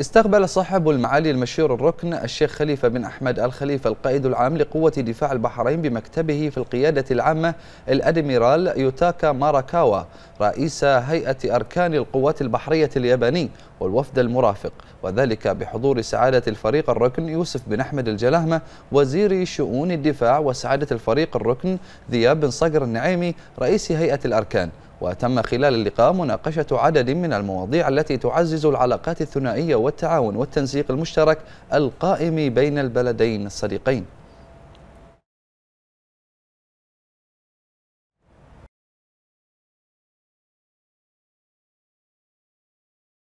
استقبل صاحب المعالي المشير الركن الشيخ خليفة بن أحمد الخليفة القائد العام لقوة دفاع البحرين بمكتبه في القيادة العامة الأدميرال يوتاكا ماراكاوا رئيس هيئة أركان القوات البحرية الياباني والوفد المرافق وذلك بحضور سعادة الفريق الركن يوسف بن أحمد الجلهمة وزير شؤون الدفاع وسعادة الفريق الركن ذياب بن صقر النعيمي رئيس هيئة الأركان وتم خلال اللقاء مناقشة عدد من المواضيع التي تعزز العلاقات الثنائية والتعاون والتنسيق المشترك القائم بين البلدين الصديقين